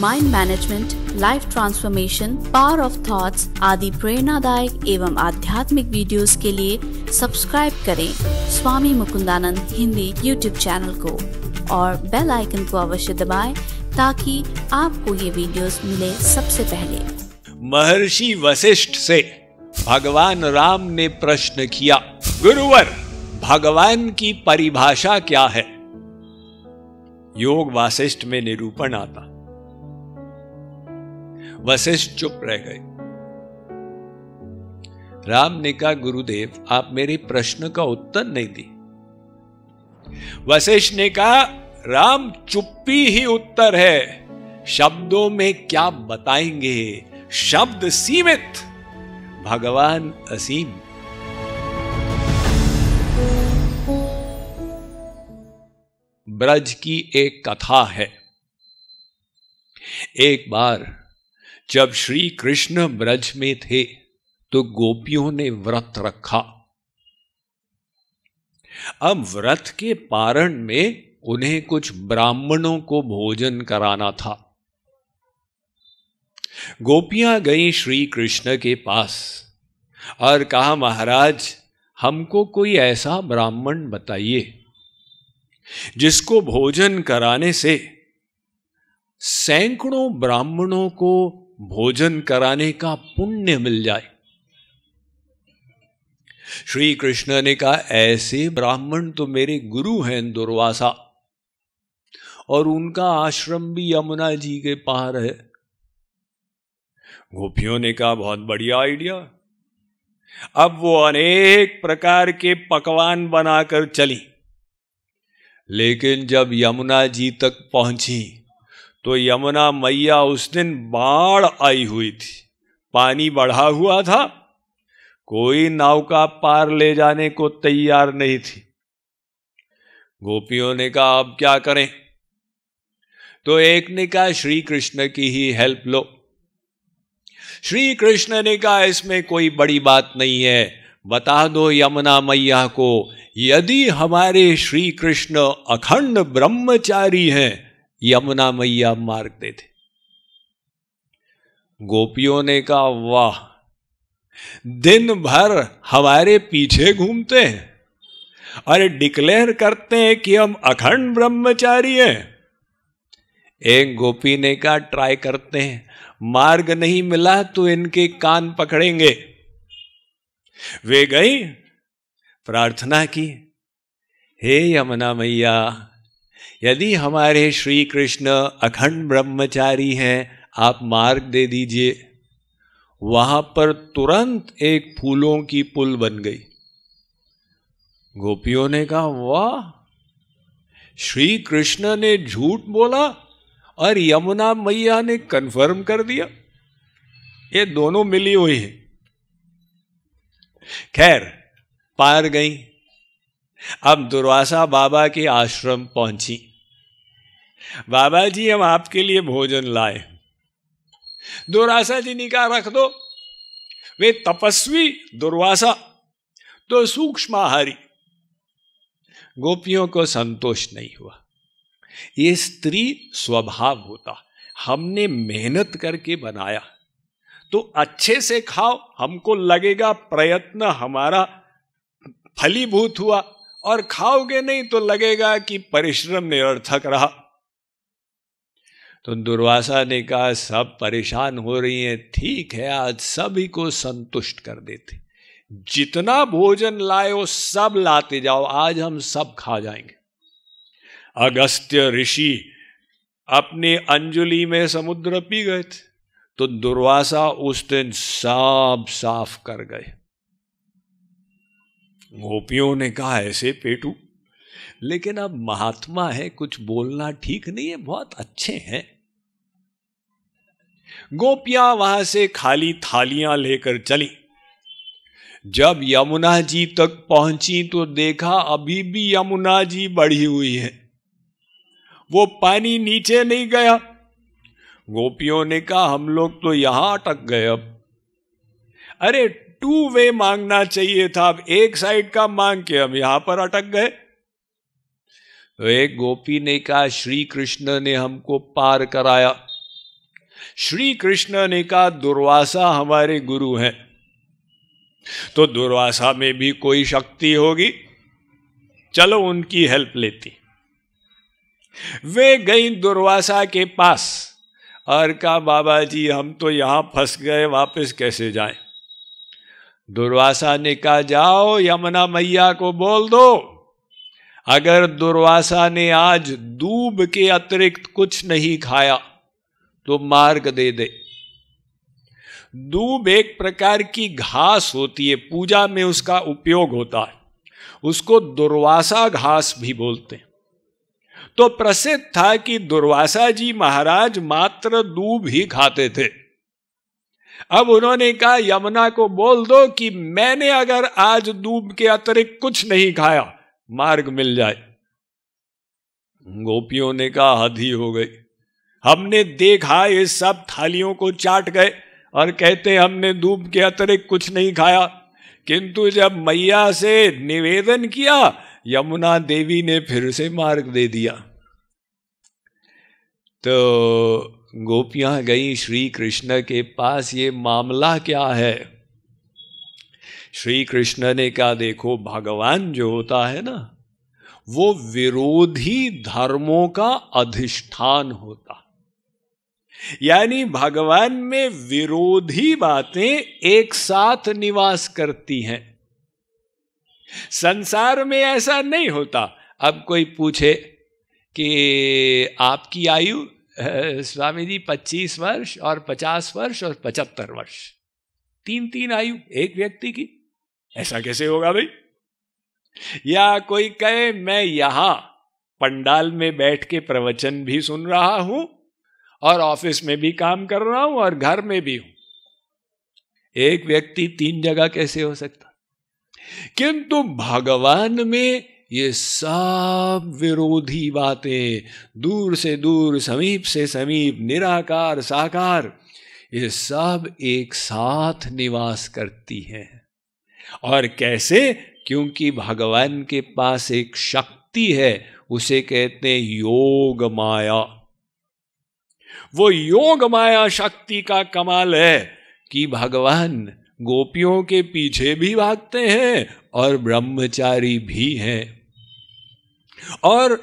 mind management life transformation power of thoughts आदि प्रेरणादायक एवं आध्यात्मिक वीडियोस के लिए सब्सक्राइब करें स्वामी मुकुंदानंद हिंदी यूट्यूब चैनल को और बेल आइकन को अवश्य दबाएं ताकि आपको ये वीडियोस मिले सबसे पहले महर्षि वशिष्ठ से भगवान राम ने प्रश्न किया गुरुवर भगवान की परिभाषा क्या है योग वासिष्ठ में निरूपण आता वशिष्ठ चुप रह गए राम ने कहा गुरुदेव आप मेरे प्रश्न का उत्तर नहीं दी वशिष्ठ ने कहा राम चुप्पी ही उत्तर है शब्दों में क्या बताएंगे शब्द सीमित भगवान असीम ब्रज की एक कथा है एक बार जब श्री कृष्ण ब्रज में थे तो गोपियों ने व्रत रखा अब व्रत के पारण में उन्हें कुछ ब्राह्मणों को भोजन कराना था गोपियां गई श्री कृष्ण के पास और कहा महाराज हमको कोई ऐसा ब्राह्मण बताइए जिसको भोजन कराने से सैकड़ों ब्राह्मणों को भोजन कराने का पुण्य मिल जाए श्री कृष्ण ने कहा ऐसे ब्राह्मण तो मेरे गुरु हैं दुर्वासा और उनका आश्रम भी यमुना जी के पार है गोपियों ने कहा बहुत बढ़िया आइडिया अब वो अनेक प्रकार के पकवान बनाकर चली लेकिन जब यमुना जी तक पहुंची तो यमुना मैया उस दिन बाढ़ आई हुई थी पानी बढ़ा हुआ था कोई नौका पार ले जाने को तैयार नहीं थी गोपियों ने कहा अब क्या करें तो एक ने कहा श्री कृष्ण की ही हेल्प लो श्री कृष्ण ने कहा इसमें कोई बड़ी बात नहीं है बता दो यमुना मैया को यदि हमारे श्री कृष्ण अखंड ब्रह्मचारी हैं यमुना मैया मार्ग दे थे गोपियों ने कहा वाह दिन भर हमारे पीछे घूमते हैं और डिक्लेयर करते हैं कि हम अखंड ब्रह्मचारी हैं एक गोपी ने कहा ट्राई करते हैं मार्ग नहीं मिला तो इनके कान पकड़ेंगे वे गई प्रार्थना की हे यमुना मैया यदि हमारे श्री कृष्ण अखंड ब्रह्मचारी हैं आप मार्ग दे दीजिए वहां पर तुरंत एक फूलों की पुल बन गई गोपियों ने कहा वाह श्री कृष्ण ने झूठ बोला और यमुना मैया ने कन्फर्म कर दिया ये दोनों मिली हुई है खैर पार गई अब दुर्वासा बाबा के आश्रम पहुंची बाबा जी हम आपके लिए भोजन लाए दुर्वासा जी ने कहा रख दो वे तपस्वी दुर्वासा तो सूक्ष्म आहारी गोपियों को संतोष नहीं हुआ ये स्त्री स्वभाव होता हमने मेहनत करके बनाया तो अच्छे से खाओ हमको लगेगा प्रयत्न हमारा फलीभूत हुआ और खाओगे नहीं तो लगेगा कि परिश्रम निरर्थक रहा तो दुर्वासा ने कहा सब परेशान हो रही हैं ठीक है आज सभी को संतुष्ट कर देते जितना भोजन लाए वो सब लाते जाओ आज हम सब खा जाएंगे अगस्त्य ऋषि अपने अंजलि में समुद्र पी गए थे तो दुर्वासा उस दिन साफ साफ कर गए गोपियों ने कहा ऐसे पेटू लेकिन अब महात्मा है कुछ बोलना ठीक नहीं है बहुत अच्छे हैं गोपियां वहां से खाली थालियां लेकर चली जब यमुना जी तक पहुंची तो देखा अभी भी यमुना जी बढ़ी हुई है वो पानी नीचे नहीं गया गोपियों ने कहा हम लोग तो यहां अटक गए अब अरे टू वे मांगना चाहिए था अब एक साइड का मांग के हम यहां पर अटक गए तो एक गोपी ने कहा श्री कृष्ण ने हमको पार कराया श्री कृष्ण ने कहा दुर्वासा हमारे गुरु हैं तो दुर्वासा में भी कोई शक्ति होगी चलो उनकी हेल्प लेती वे गई दुर्वासा के पास और कहा बाबा जी हम तो यहां फंस गए वापस कैसे जाएं दुर्वासा ने कहा जाओ यमुना मैया को बोल दो अगर दुर्वासा ने आज दूब के अतिरिक्त कुछ नहीं खाया तो मार्ग दे दे दूब एक प्रकार की घास होती है पूजा में उसका उपयोग होता है उसको दुर्वासा घास भी बोलते हैं तो प्रसिद्ध था कि दुर्वासा जी महाराज मात्र दूब ही खाते थे अब उन्होंने कहा यमुना को बोल दो कि मैंने अगर आज दूब के अतिरिक्त कुछ नहीं खाया मार्ग मिल जाए गोपियों ने कहा ही हो गई हमने देखा ये सब थालियों को चाट गए और कहते हमने धूप के अतिरिक्त कुछ नहीं खाया किंतु जब मैया से निवेदन किया यमुना देवी ने फिर से मार्ग दे दिया तो गोपियां गई श्री कृष्ण के पास ये मामला क्या है श्री कृष्ण ने कहा देखो भगवान जो होता है ना वो विरोधी धर्मों का अधिष्ठान होता यानी भगवान में विरोधी बातें एक साथ निवास करती हैं संसार में ऐसा नहीं होता अब कोई पूछे कि आपकी आयु स्वामी जी पच्चीस वर्ष और पचास वर्ष और पचहत्तर वर्ष तीन तीन आयु एक व्यक्ति की ऐसा कैसे होगा भाई या कोई कहे मैं यहां पंडाल में बैठ के प्रवचन भी सुन रहा हूं और ऑफिस में भी काम कर रहा हूं और घर में भी हूं एक व्यक्ति तीन जगह कैसे हो सकता किंतु भगवान में ये सब विरोधी बातें दूर से दूर समीप से समीप निराकार साकार ये सब एक साथ निवास करती हैं और कैसे क्योंकि भगवान के पास एक शक्ति है उसे कहते हैं योग माया वो योग माया शक्ति का कमाल है कि भगवान गोपियों के पीछे भी भागते हैं और ब्रह्मचारी भी हैं और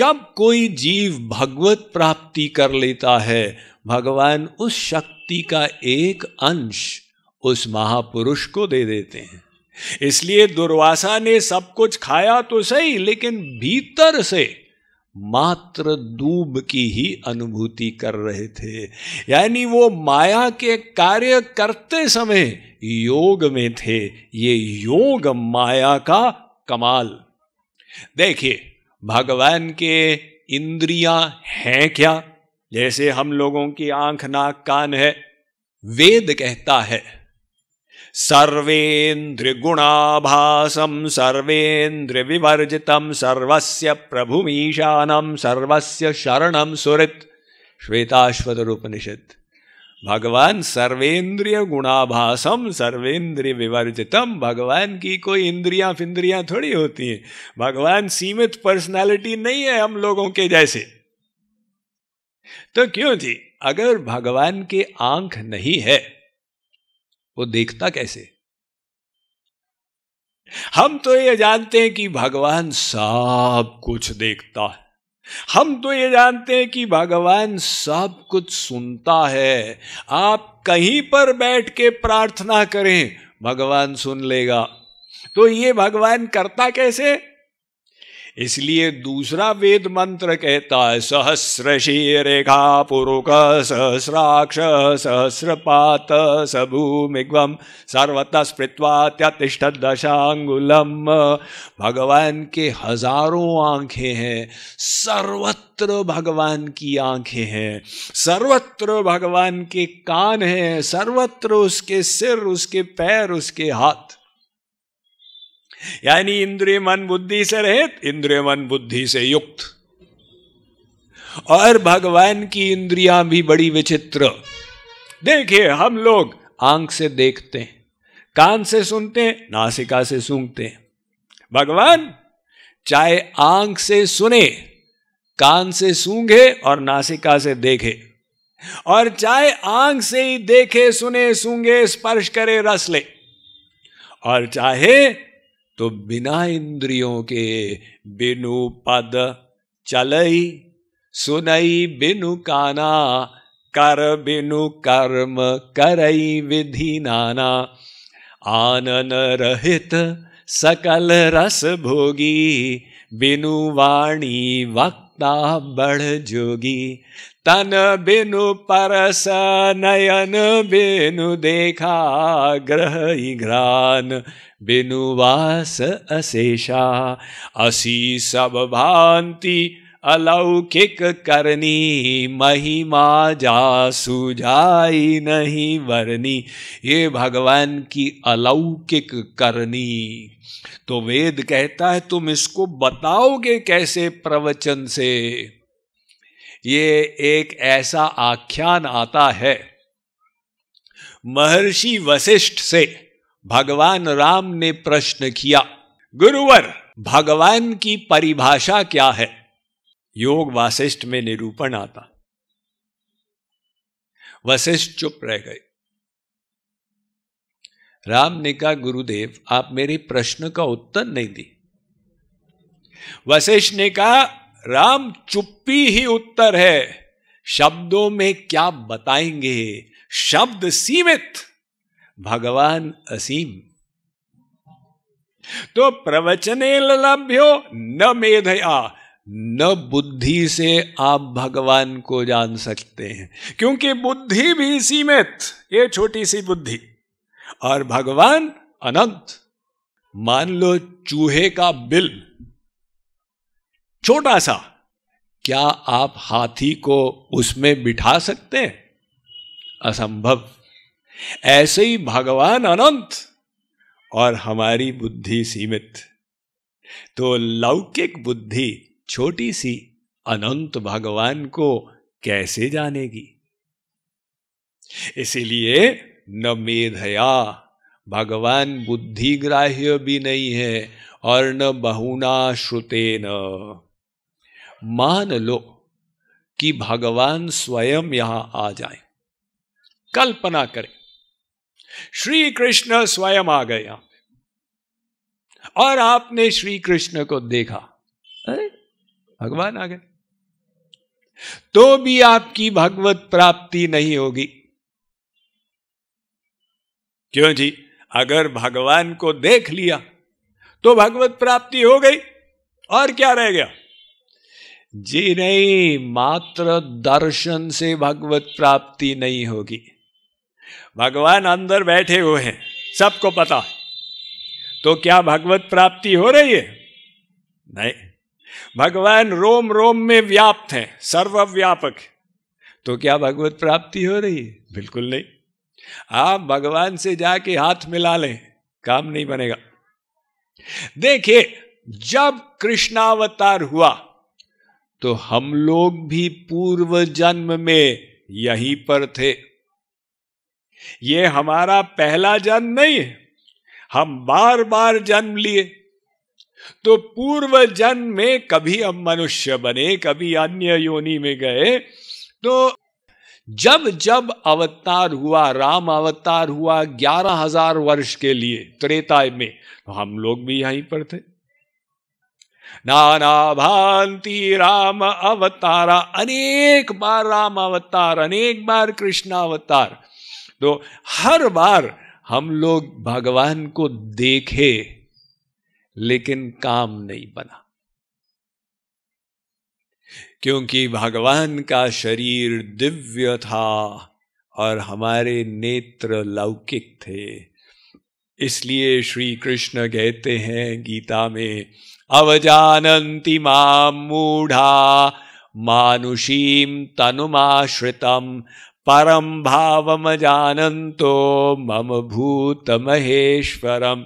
जब कोई जीव भगवत प्राप्ति कर लेता है भगवान उस शक्ति का एक अंश उस महापुरुष को दे देते हैं इसलिए दुर्वासा ने सब कुछ खाया तो सही लेकिन भीतर से मात्र दूब की ही अनुभूति कर रहे थे यानी वो माया के कार्य करते समय योग में थे ये योग माया का कमाल देखिए भगवान के इंद्रियां हैं क्या जैसे हम लोगों की आंख नाक कान है वेद कहता है सर्वेन्द्रियगुणाभासं सर्वेन्द्रियविवर्जितं सर्वस्य शरण सर्वस्य श्वेताश्वत रूप श्वेताश्वतरूपनिषत् भगवान सर्वेन्द्रिय गुणाभासम सर्वेन्द्रिय विवर्जितम भगवान की कोई इंद्रिया फिंद्रिया थोड़ी होती हैं भगवान सीमित पर्सनालिटी नहीं है हम लोगों के जैसे तो क्यों जी अगर भगवान के आंख नहीं है वो देखता कैसे हम तो ये जानते हैं कि भगवान सब कुछ देखता है हम तो ये जानते हैं कि भगवान सब कुछ सुनता है आप कहीं पर बैठ के प्रार्थना करें भगवान सुन लेगा तो ये भगवान करता कैसे इसलिए दूसरा वेद मंत्र कहता है सहस्रशी रेखा पुरुक सहस्राक्ष सहस्रपात मिग्वम सर्वता स्पृत्वा त्यतिष्ठ दशांगुलम भगवान के हजारों आंखें हैं सर्वत्र भगवान की आंखें हैं सर्वत्र भगवान के कान हैं सर्वत्र उसके सिर उसके पैर उसके हाथ यानी इंद्रिय मन बुद्धि से रहित इंद्रिय मन बुद्धि से युक्त और भगवान की इंद्रियां भी बड़ी विचित्र देखिए हम लोग आंख से देखते हैं कान से सुनते हैं नासिका से सूंघते हैं भगवान चाहे आंख से सुने कान से सूंघे और नासिका से देखे और चाहे आंख से ही देखे सुने सूंघे स्पर्श करे रस ले और चाहे तो बिना इंद्रियों के बिनु पद चलई सुनई बिनु काना कर बिनु कर्म करई विधि नाना आनन रहित सकल रस भोगी बिनु वाणी वक्त ता बढ़ जोगी तन बिनु परस नयन बिनु देखा ग्रह घ्रान बिनु वास अशेषा असी सब भांति अलौकिक करनी महिमा जा सुझाई नहीं वरनी ये भगवान की अलौकिक करनी तो वेद कहता है तुम इसको बताओगे कैसे प्रवचन से ये एक ऐसा आख्यान आता है महर्षि वशिष्ठ से भगवान राम ने प्रश्न किया गुरुवर भगवान की परिभाषा क्या है योग वासिष्ठ में निरूपण आता वशिष्ठ चुप रह गए राम ने कहा गुरुदेव आप मेरे प्रश्न का उत्तर नहीं दी वशिष्ठ ने कहा राम चुप्पी ही उत्तर है शब्दों में क्या बताएंगे शब्द सीमित भगवान असीम तो प्रवचने लभ्यो न मेधया न बुद्धि से आप भगवान को जान सकते हैं क्योंकि बुद्धि भी सीमित ये छोटी सी बुद्धि और भगवान अनंत मान लो चूहे का बिल छोटा सा क्या आप हाथी को उसमें बिठा सकते हैं असंभव ऐसे ही भगवान अनंत और हमारी बुद्धि सीमित तो लौकिक बुद्धि छोटी सी अनंत भगवान को कैसे जानेगी इसीलिए न मेधया भगवान बुद्धि ग्राह्य भी नहीं है और न बहुना श्रुते न मान लो कि भगवान स्वयं यहां आ जाए कल्पना करें श्री कृष्ण स्वयं आ गए यहां और आपने श्री कृष्ण को देखा भगवान आ गए तो भी आपकी भगवत प्राप्ति नहीं होगी क्यों जी अगर भगवान को देख लिया तो भगवत प्राप्ति हो गई और क्या रह गया जी नहीं मात्र दर्शन से भगवत प्राप्ति नहीं होगी भगवान अंदर बैठे हुए हैं सबको पता तो क्या भगवत प्राप्ति हो रही है नहीं भगवान रोम रोम में व्याप्त हैं सर्वव्यापक तो क्या भगवत प्राप्ति हो रही है बिल्कुल नहीं आप भगवान से जाके हाथ मिला लें काम नहीं बनेगा देखिए जब कृष्णावतार हुआ तो हम लोग भी पूर्व जन्म में यहीं पर थे ये हमारा पहला जन्म नहीं है हम बार बार जन्म लिए तो पूर्व जन्म में कभी हम मनुष्य बने कभी अन्य योनि में गए तो जब जब अवतार हुआ राम अवतार हुआ ग्यारह हजार वर्ष के लिए त्रेता में तो हम लोग भी यहीं पर थे नाना भांति राम अवतारा अनेक बार राम अवतार अनेक बार कृष्ण अवतार तो हर बार हम लोग भगवान को देखे लेकिन काम नहीं बना क्योंकि भगवान का शरीर दिव्य था और हमारे नेत्र लौकिक थे इसलिए श्री कृष्ण कहते हैं गीता में अवजानती माम मूढ़ा मानुषीम तनुमाश्रितम परम भाव जानंतो मम भूत महेश्वरम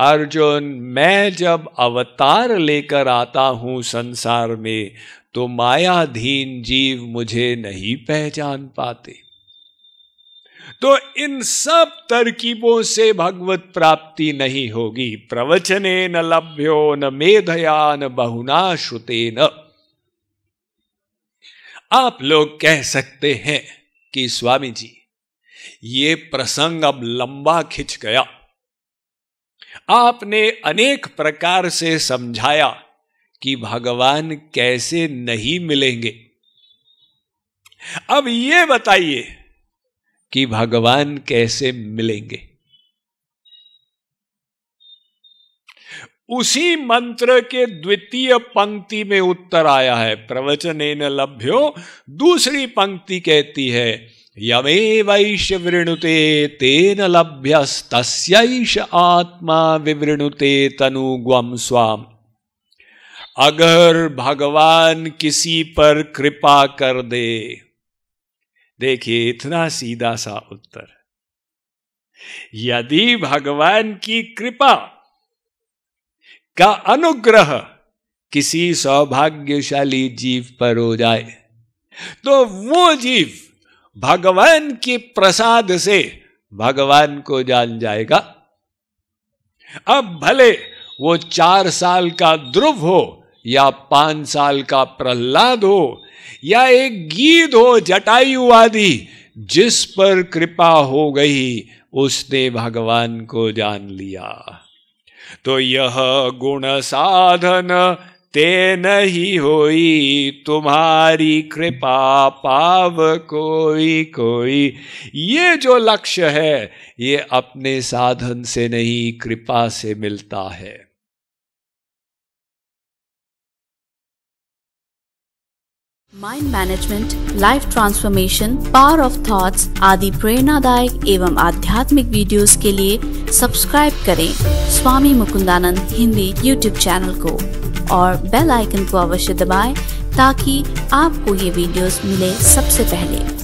अर्जुन मैं जब अवतार लेकर आता हूं संसार में तो मायाधीन जीव मुझे नहीं पहचान पाते तो इन सब तरकीबों से भगवत प्राप्ति नहीं होगी प्रवचने न लभ्यो न मेधया न बहुना श्रुते न आप लोग कह सकते हैं कि स्वामी जी ये प्रसंग अब लंबा खिंच गया आपने अनेक प्रकार से समझाया कि भगवान कैसे नहीं मिलेंगे अब ये बताइए कि भगवान कैसे मिलेंगे उसी मंत्र के द्वितीय पंक्ति में उत्तर आया है प्रवचन लभ्यो दूसरी पंक्ति कहती है यमे वैश्य वृणुते तेन लभ्यस्तस्यैष आत्मा विवृणुते तनु ग्वम स्वाम अगर भगवान किसी पर कृपा कर दे देखिए इतना सीधा सा उत्तर यदि भगवान की कृपा का अनुग्रह किसी सौभाग्यशाली जीव पर हो जाए तो वो जीव भगवान के प्रसाद से भगवान को जान जाएगा अब भले वो चार साल का ध्रुव हो या पांच साल का प्रहलाद हो या एक गीत हो जटायु आदि जिस पर कृपा हो गई उसने भगवान को जान लिया तो यह गुण साधन ते नहीं होई तुम्हारी कृपा पाव कोई कोई ये जो लक्ष्य है ये अपने साधन से नहीं कृपा से मिलता है mind management life transformation power of thoughts आदि प्रेरणादायक एवं आध्यात्मिक वीडियोस के लिए सब्सक्राइब करें स्वामी मुकुंदानंद हिंदी यूट्यूब चैनल को और बेल आइकन को अवश्य दबाएं ताकि आपको ये वीडियोस मिले सबसे पहले